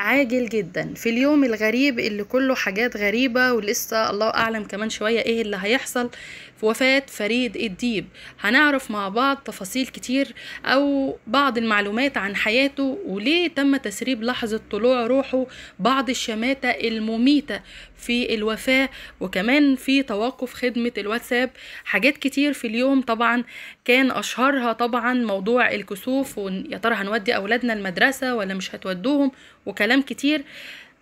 عاجل جدا في اليوم الغريب اللي كله حاجات غريبة ولسه الله أعلم كمان شوية إيه اللي هيحصل في وفاة فريد الديب هنعرف مع بعض تفاصيل كتير أو بعض المعلومات عن حياته وليه تم تسريب لحظة طلوع روحه بعض الشماتة المميتة في الوفاة وكمان في توقف خدمة الواتساب حاجات كتير في اليوم طبعا كان أشهرها طبعا موضوع الكسوف ويا ترى هنودي أولادنا المدرسة ولا مش هتودوهم وكلام كتير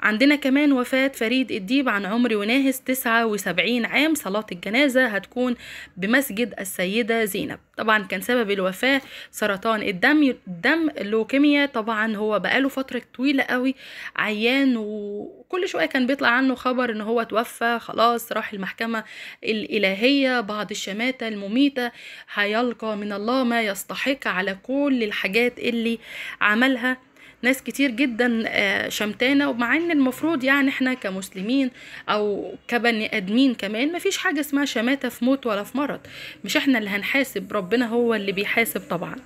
عندنا كمان وفاة فريد الديب عن عمر وناهز 79 عام صلاة الجنازة هتكون بمسجد السيدة زينب طبعا كان سبب الوفاة سرطان الدم الدم اللوكيميا طبعا هو بقاله فترة طويلة قوي عيان وكل شوية كان بيطلع عنه خبر ان هو توفى خلاص راح المحكمة الإلهية بعض الشماتة المميتة هيلقى من الله ما يستحق على كل الحاجات اللي عملها ناس كتير جدا آه، شمتانه ومع ان المفروض يعني احنا كمسلمين او كبني ادمين كمان مفيش حاجه اسمها شماته في موت ولا في مرض مش احنا اللي هنحاسب ربنا هو اللي بيحاسب طبعا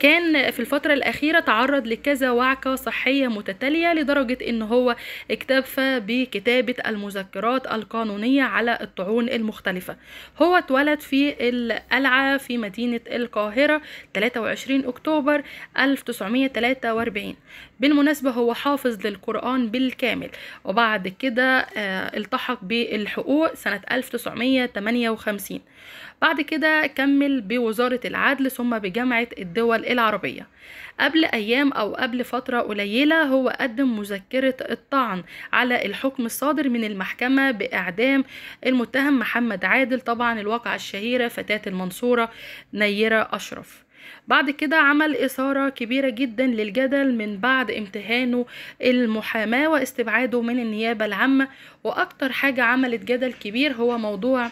كان في الفتره الاخيره تعرض لكذا وعكه صحيه متتاليه لدرجه ان هو اكتفى بكتابه المذكرات القانونيه على الطعون المختلفه هو اتولد في القلعه في مدينه القاهره 23 اكتوبر 1943 بالمناسبة هو حافظ للقرآن بالكامل وبعد كده آه، التحق بالحقوق سنة 1958 بعد كده كمل بوزارة العدل ثم بجامعة الدول العربية قبل أيام أو قبل فترة قليلة هو قدم مذكرة الطعن على الحكم الصادر من المحكمة بإعدام المتهم محمد عادل طبعا الواقعة الشهيرة فتاة المنصورة نيرة أشرف بعد كده عمل إثارة كبيرة جدا للجدل من بعد امتهانه المحاماة واستبعاده من النيابة العامة وأكتر حاجة عملت جدل كبير هو موضوع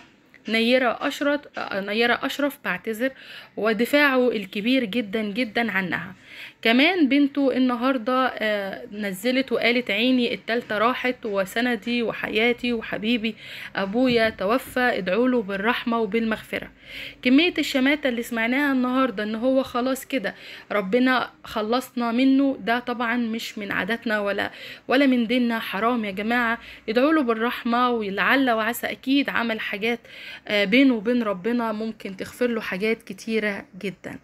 نيرة أشرف آه، نيرة أشرف بعتذر ودفاعه الكبير جدا جدا عنها كمان بنته النهاردة آه، نزلت وقالت عيني التالتة راحت وسندي وحياتي وحبيبي أبويا توفى ادعوله بالرحمة وبالمغفرة كمية الشماتة اللي سمعناها النهاردة ان هو خلاص كده ربنا خلصنا منه ده طبعا مش من عاداتنا ولا ولا من ديننا حرام يا جماعة ادعوله بالرحمة ولعل وعسى أكيد عمل حاجات آه، بينه وبين ربنا ممكن تغفر له حاجات كتيرة جدا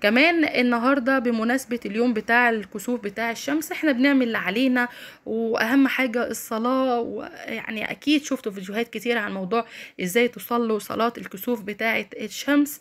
كمان النهاردة بم بمناسبة اليوم بتاع الكسوف بتاع الشمس احنا بنعمل اللي علينا واهم حاجة الصلاة ويعني اكيد شفتوا فيديوهات كتير عن موضوع ازاي تصلوا صلاة الكسوف بتاعة الشمس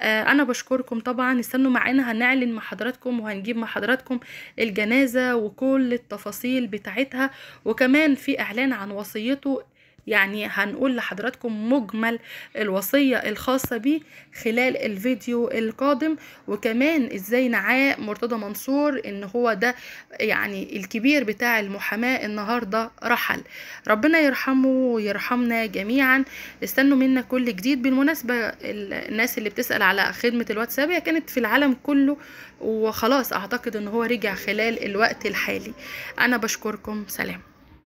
اه انا بشكركم طبعا استنوا معانا هنعلن مع حضراتكم وهنجيب مع حضراتكم الجنازة وكل التفاصيل بتاعتها وكمان في اعلان عن وصيته يعني هنقول لحضراتكم مجمل الوصية الخاصة بيه خلال الفيديو القادم وكمان ازاي نعاه مرتضى منصور ان هو ده يعني الكبير بتاع المحاماة النهاردة رحل ربنا يرحمه ويرحمنا جميعا استنوا منا كل جديد بالمناسبة الناس اللي بتسأل على خدمة الواتساب هي كانت في العالم كله وخلاص اعتقد ان هو رجع خلال الوقت الحالي انا بشكركم سلام